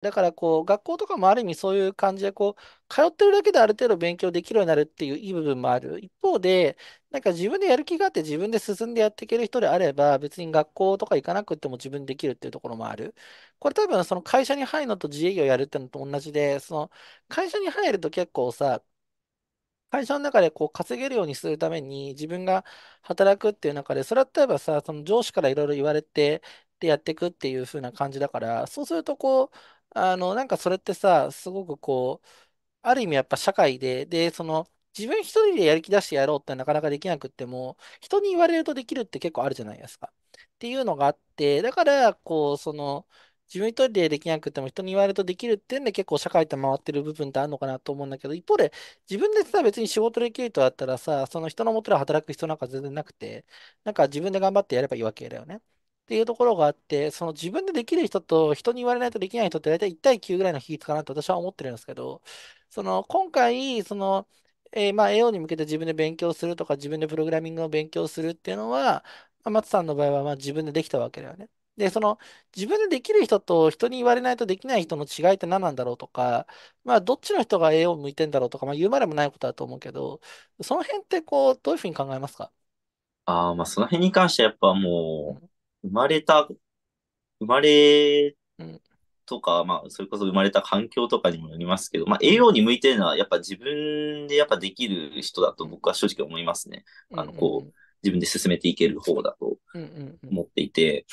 だからこう、学校とかもある意味そういう感じで、こう、通ってるだけである程度勉強できるようになるっていういい部分もある。一方で、なんか自分でやる気があって自分で進んでやっていける人であれば、別に学校とか行かなくても自分できるっていうところもある。これ多分その会社に入るのと自営業やるってのと同じで、その会社に入ると結構さ、会社の中でこう稼げるようにするために自分が働くっていう中で、それは例えばさ、その上司からいろいろ言われて、でやっていくっていう風な感じだから、そうするとこう、あの、なんかそれってさ、すごくこう、ある意味やっぱ社会で、で、その、自分一人でやる気出してやろうってなかなかできなくっても、人に言われるとできるって結構あるじゃないですか。っていうのがあって、だから、こう、その、自分一人でできなくても人に言われるとできるっていうんで結構社会って回ってる部分ってあるのかなと思うんだけど、一方で自分でさ、別に仕事できる人だったらさ、その人のもとで働く必要なんか全然なくて、なんか自分で頑張ってやればいいわけだよね。っていうところがあって、その自分でできる人と人に言われないとできない人って大体1対9ぐらいの比率かなと私は思ってるんですけど、その今回、その、えー、まあ AO に向けて自分で勉強するとか自分でプログラミングの勉強するっていうのは、松さんの場合はまあ自分でできたわけだよね。で、その自分でできる人と人に言われないとできない人の違いって何なんだろうとか、まあどっちの人が AO 向いてんだろうとか、まあ言うまでもないことだと思うけど、その辺ってこう、どういうふうに考えますかああ、まあその辺に関してはやっぱもう、生まれた、生まれうんとか、まあ、それこそ生まれた環境とかにもよりますけど、まあ、栄養に向いてるのは、やっぱ自分でやっぱできる人だと僕は正直思いますね。あの、こう、自分で進めていける方だと思っていて、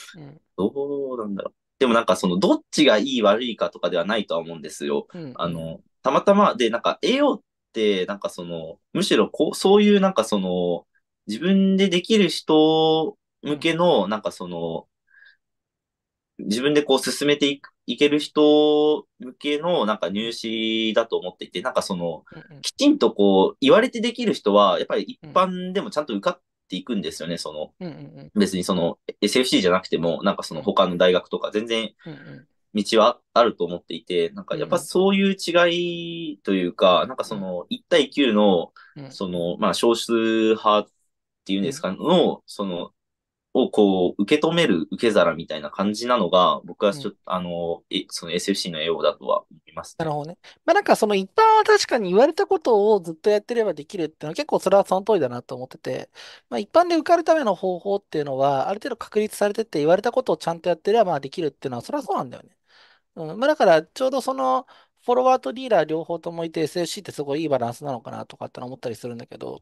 どうなんだろう。でもなんかその、どっちがいい悪いかとかではないとは思うんですよ。あの、たまたまで、なんか栄養って、なんかその、むしろこう、そういうなんかその、自分でできる人向けの、なんかその、自分でこう進めていく、いける人向けのなんか入試だと思っていて、なんかその、きちんとこう、言われてできる人は、やっぱり一般でもちゃんと受かっていくんですよね、その、別にその SFC じゃなくても、なんかその他の大学とか全然道はあると思っていて、なんかやっぱそういう違いというか、なんかその1対9の、その、まあ少数派っていうんですか、の、その、をこう、受け止める受け皿みたいな感じなのが、僕はちょっと、うん、あの、えその SFC の英語だとは思います、ね、なるほどね。まあなんかその一般は確かに言われたことをずっとやってればできるっていうのは結構それはその通りだなと思ってて、まあ一般で受かるための方法っていうのは、ある程度確立されてて言われたことをちゃんとやってればまあできるっていうのは、それはそうなんだよね。うん。まあだからちょうどその、フォロワーとリーダー両方ともいて SFC ってすごいいいバランスなのかなとかって思ったりするんだけど、